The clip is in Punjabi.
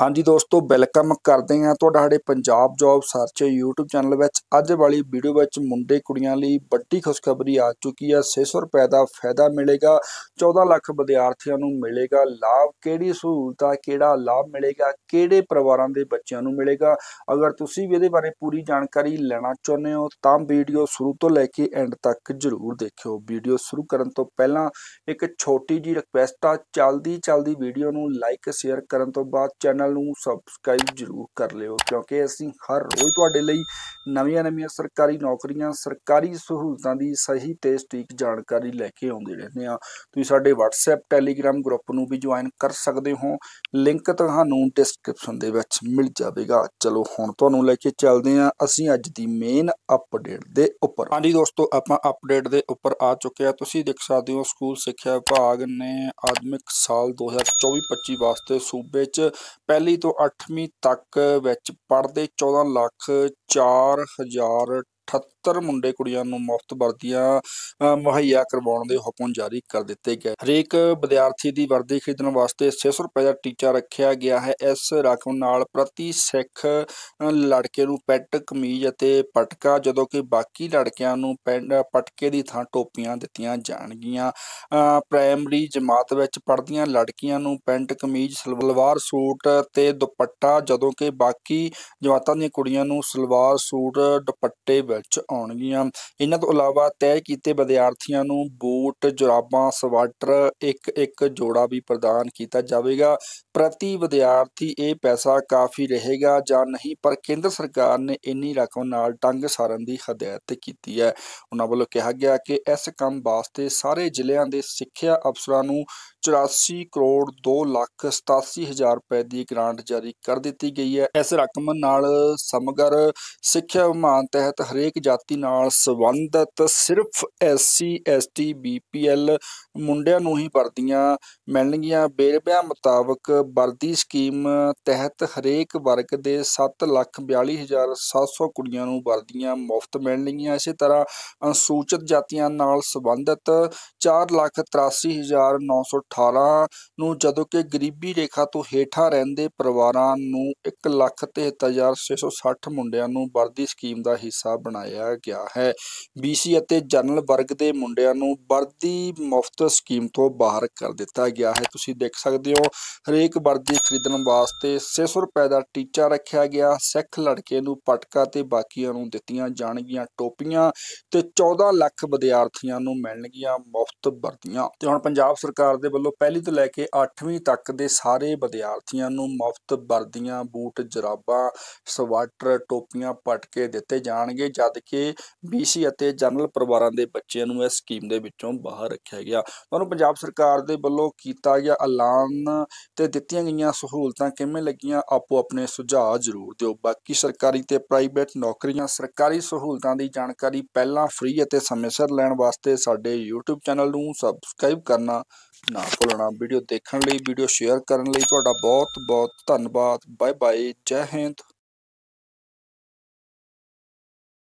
ਹਾਂਜੀ ਦੋਸਤੋ ਵੈਲਕਮ ਕਰਦੇ ਆ ਤੁਹਾਡਾ ਸਾਡੇ Punjab job search YouTube channel ਵਿੱਚ ਅੱਜ ਵਾਲੀ ਵੀਡੀਓ ਵਿੱਚ ਮੁੰਡੇ ਕੁੜੀਆਂ ਲਈ ਵੱਡੀ ਖੁਸ਼ਖਬਰੀ ਆ ਚੁੱਕੀ ਆ 600 ਰੁਪਏ ਦਾ ਫਾਇਦਾ ਮਿਲੇਗਾ 14 ਲੱਖ ਵਿਦਿਆਰਥੀਆਂ ਨੂੰ ਮਿਲੇਗਾ ਲਾਭ ਕਿਹੜੀ ਸਹੂਲਤਾਂ ਕਿਹੜਾ ਲਾਭ ਮਿਲੇਗਾ ਕਿਹੜੇ ਪਰਿਵਾਰਾਂ ਦੇ ਬੱਚਿਆਂ ਨੂੰ ਮਿਲੇਗਾ ਅਗਰ ਤੁਸੀਂ ਵੀ ਇਹਦੇ ਬਾਰੇ ਪੂਰੀ ਜਾਣਕਾਰੀ ਲੈਣਾ ਚਾਹੁੰਦੇ ਹੋ ਤਾਂ ਵੀਡੀਓ ਸ਼ੁਰੂ ਤੋਂ ਲੈ ਕੇ ਐਂਡ ਤੱਕ ਜ਼ਰੂਰ ਦੇਖਿਓ ਵੀਡੀਓ ਸ਼ੁਰੂ ਕਰਨ ਤੋਂ ਪਹਿਲਾਂ ਇੱਕ ਛੋਟੀ ਜੀ ਰਿਕੁਐਸਟ ਆ ਚਲਦੀ ਚਲਦੀ ਵੀਡੀਓ ਨੂੰ ਲਾਈਕ ਸ਼ੇਅਰ ਕਰਨ ਤੋਂ ਬਾਅਦ ਚੈਨਲ ਚੈਨਲ ਨੂੰ ਸਬਸਕ੍ਰਾਈਬ ਜ਼ਰੂਰ ਕਰ ਲਿਓ ਕਿਉਂਕਿ ਅਸੀਂ ਹਰ ਰੋਜ਼ ਤੁਹਾਡੇ ਲਈ ਨਵੀਆਂ-ਨਵੀਆਂ ਸਰਕਾਰੀ ਨੌਕਰੀਆਂ ਸਰਕਾਰੀ ਸਹੂਲਤਾਂ ਦੀ ਸਹੀ ਤੇ ਸਟੀਕ ਜਾਣਕਾਰੀ ਲੈ ਕੇ ਆਉਂਦੇ ਰਹਿੰਦੇ ਹਾਂ ਤੁਸੀਂ ਸਾਡੇ WhatsApp Telegram ਗਰੁੱਪ ਨੂੰ ਵੀ ਜੁਆਇਨ ਕਰ ਸਕਦੇ ਹੋ ਲਿੰਕ ਤੁਹਾਨੂੰ ਡਿਸਕ੍ਰਿਪਸ਼ਨ ਦੇ ਵਿੱਚ ਮਿਲ ਜਾਵੇਗਾ ਚਲੋ ਹੁਣ ਤੁਹਾਨੂੰ ਲੈ ਕੇ ਚੱਲਦੇ ਹਾਂ ਅਸੀਂ ਅੱਜ ਦੀ ਮੇਨ ਅਪਡੇਟ ਦੇ ਉੱਪਰ ਹਾਂਜੀ ਦੋਸਤੋ ਆਪਾਂ ਅਪਡੇਟ ਦੇ ਉੱਪਰ ਆ ਚੁੱਕੇ ਹਾਂ ਤੁਸੀਂ ਦੇਖ ਸਕਦੇ ਹੋ ਸਕੂਲ ਸਿੱਖਿਆ ਵਿਭਾਗ ਨੇ ਆਦਮਿਕ ਸਾਲ 2024-25 ਵਾਸਤੇ ਸੂਬੇ 'ਚ ਪਹਿਲੀ ਤੋਂ 8ਵੀਂ ਤੱਕ ਵਿੱਚ ਪੜਦੇ 14 ਲੱਖ 4 75 ਮੁੰਡੇ ਕੁੜੀਆਂ ਨੂੰ ਮੁਫਤ ਵਰਦੀਆਂ ਮੁਹੱਈਆ ਕਰਵਾਉਣ ਦੇ ਹੁਕਮ ਜਾਰੀ ਕਰ ਦਿੱਤੇ ਗਏ ਹਰੇਕ ਵਿਦਿਆਰਥੀ ਦੀ ਵਰਦੀ ਖਰੀਦਣ ਵਾਸਤੇ 600 ਰੁਪਏ ਦਾ ਟੀਚਾ ਰੱਖਿਆ ਗਿਆ ਹੈ ਇਸ ਰਕਮ ਨਾਲ ਪ੍ਰਤੀ ਸਿੱਖ ਲੜਕੇ ਨੂੰ ਪੈਂਟ ਕਮੀਜ਼ ਅਤੇ ਪਟਕਾ ਜਦੋਂ ਕਿ ਬਾਕੀ ਲੜਕਿਆਂ ਨੂੰ ਪਟਕੇ ਦੀ ਥਾਂ ਟੋਪੀਆਂ ਦਿੱਤੀਆਂ ਜਾਣਗੀਆਂ ਪ੍ਰਾਇਮਰੀ ਜਮਾਤ ਵਿੱਚ ਪੜ੍ਹਦੀਆਂ ਲੜਕੀਆਂ ਨੂੰ ਪੈਂਟ ਕਮੀਜ਼ ਸਲਵਾਰ ਸੂਟ ਤੇ ਦੁਪੱਟਾ ਜਦੋਂ ਕਿ ਬਾਕੀ ਜਮਾਤਾਂ ਦੀਆਂ ਕੁੜੀਆਂ ਨੂੰ ਸਲਵਾਰ ਸੂਟ ਦੁਪੱਟੇ ਵਿੱਚ ਹੋਣਗੀਆਂ ਇਹਨਾਂ ਤੋਂ ਇਲਾਵਾ ਤੈਅ ਕੀਤੇ ਵਿਦਿਆਰਥੀਆਂ ਨੂੰ ਬੂਟ ਜੁਰਾਬਾਂ ਸਵਾਟਰ ਇੱਕ ਇੱਕ ਜੋੜਾ ਵੀ ਪ੍ਰਦਾਨ ਕੀਤਾ ਜਾਵੇਗਾ ਪ੍ਰਤੀ ਵਿਦਿਆਰਥੀ ਇਹ ਪੈਸਾ ਕਾਫੀ ਰਹੇਗਾ ਜਾਂ ਨਹੀਂ ਪਰ ਕੇਂਦਰ ਸਰਕਾਰ ਨੇ ਇੰਨੀ ਰਕਮ ਨਾਲ ਟੰਗ ਸਾਰਨ ਦੀ ਹਦਾਇਤ ਕੀਤੀ ਹੈ ਉਹਨਾਂ ਵੱਲੋਂ ਕਿਹਾ ਗਿਆ ਕਿ ਇਸ ਕੰਮ ਵਾਸਤੇ ਸਾਰੇ ਜ਼ਿਲ੍ਹਿਆਂ ਦੇ ਸਿੱਖਿਆ ਅਫਸਰਾਂ ਨੂੰ 84 ਕਰੋੜ 2 ਲੱਖ 87 ਹਜ਼ਾਰ ਰੁਪਏ ਦੀ ਗ੍ਰਾਂਟ ਜਾਰੀ ਕਰ ਦਿੱਤੀ ਗਈ ਹੈ ਇਸ ਰਕਮ ਨਾਲ ਸਮਗਰ ਸਿੱਖਿਆ ਵਿਭਾਗ ਤਹਿਤ ਹਰੇਕ ਜਾਤੀ ਨਾਲ ਸੰਬੰਧਤ ਸਿਰਫ ਐਸਸੀ ਐਸਟੀ ਬੀਪੀਐਲ ਮੁੰਡਿਆਂ ਨੂੰ ਹੀ ਵਰਦੀਆਂ ਮਿਲਣਗੀਆਂ ਬੇਰਬਿਆ ਮੁਤਾਬਕ ਵਰਦੀ ਸਕੀਮ ਤਹਿਤ ਹਰੇਕ ਵਰਗ ਦੇ 742700 ਕੁੜੀਆਂ ਨੂੰ ਵਰਦੀਆਂ ਮੁਫਤ ਮਿਲਣਗੀਆਂ ਇਸੇ ਤਰ੍ਹਾਂ ਅਨੁਸੂਚਿਤ ਜਾਤੀਆਂ ਨਾਲ ਸੰਬੰਧਤ 483918 ਨੂੰ ਜਦੋਂ ਕਿ ਗਰੀਬੀ ਰੇਖਾ ਤੋਂ ਹੇਠਾਂ ਰਹਿੰਦੇ ਪਰਿਵਾਰਾਂ ਨੂੰ 173660 ਮੁੰਡਿਆਂ ਨੂੰ ਵਰਦੀ ਸਕੀਮ ਦਾ ਹਿੱਸਾ ਬਣਾਇਆ ਗਿਆ ਹੈ BC ਅਤੇ ਜਨਰਲ ਵਰਗ ਦੇ ਮੁੰਡਿਆਂ ਨੂੰ ਵਰਦੀ ਮੁਫਤ ਸਕੀਮ ਤੋਂ ਬਾਹਰ ਕਰ ਦਿੱਤਾ ਗਿਆ ਹੈ ਤੁਸੀਂ ਦੇਖ ਸਕਦੇ ਹੋ ਹਰੇਕ ਵਰਦੀ ਖਰੀਦਣ ਵਾਸਤੇ 600 ਰੁਪਏ ਦਾ ਟੀਚਾ ਰੱਖਿਆ ਗਿਆ ਸਿੱਖ ਲੜਕੇ ਨੂੰ ਪਟਕਾ ਤੇ ਬਾਕੀਆਂ ਨੂੰ ਦਿੱਤੀਆਂ ਜਾਣਗੀਆਂ ਟੋਪੀਆਂ ਤੇ 14 ਲੱਖ ਵਿਦਿਆਰਥੀਆਂ ਨੂੰ ਮਿਲਣਗੀਆਂ ਮੁਫਤ ਵਰਦੀਆਂ ਤੇ ਹੁਣ ਪੰਜਾਬ ਸਰਕਾਰ ਦੇ ਵੱਲੋਂ ਪਹਿਲੀ ਤੋਂ ਲੈ ਕੇ 8ਵੀਂ ਤੱਕ ਦੇ ਸਾਰੇ ਵਿਦਿਆਰਥੀਆਂ ਨੂੰ ਮੁਫਤ ਵਰਦੀਆਂ ਬੂਟ ਜਰਾਬਾਂ ਸਵਾਟਰ ਟੋਪੀਆਂ ਪਟਕੇ ਦਿੱਤੇ ਜਾਣਗੇ ਜਦ ਕਿ ਬੀਸੀ ਅਤੇ ਜਨਰਲ ਪਰਿਵਾਰਾਂ ਦੇ ਬੱਚਿਆਂ ਨੂੰ ਇਸ ਸਕੀਮ ਦੇ ਵਿੱਚੋਂ ਬਾਹਰ ਰੱਖਿਆ ਗਿਆ ਤੁਹਾਨੂੰ ਪੰਜਾਬ ਸਰਕਾਰ ਦੇ ਵੱਲੋਂ ਕੀਤਾ ਗਿਆ ਐਲਾਨ ਤੇ ਦਿੱਤੀਆਂ ਗਈਆਂ ਸਹੂਲਤਾਂ ਕਿਵੇਂ ਲੱਗੀਆਂ ਆਪੋ ਆਪਣੇ ਸੁਝਾਅ ਜ਼ਰੂਰ ਦਿਓ ਬਾਕੀ ਸਰਕਾਰੀ ਤੇ ਪ੍ਰਾਈਵੇਟ ਨੌਕਰੀਆਂ ਸਰਕਾਰੀ ਸਹੂਲਤਾਂ ਦੀ ਜਾਣਕਾਰੀ ਪਹਿਲਾਂ ਫ੍ਰੀ ਅਤੇ ਸਮੇਂ ਸਿਰ ਲੈਣ ਵਾਸਤੇ ਸਾਡੇ YouTube ਚੈਨਲ ਚੈਨਲ ਨੂੰ ਸਬਸਕ੍ਰਾਈਬ ਕਰਨਾ ਨਾ ਭੁੱਲਣਾ ਵੀਡੀਓ ਦੇਖਣ ਲਈ ਵੀਡੀਓ ਸ਼ੇਅਰ ਕਰਨ ਲਈ ਤੁਹਾਡਾ ਬਹੁਤ ਬਹੁਤ ਧੰਨਵਾਦ ਬਾਏ ਬਾਏ ਜੈ ਹਿੰਦ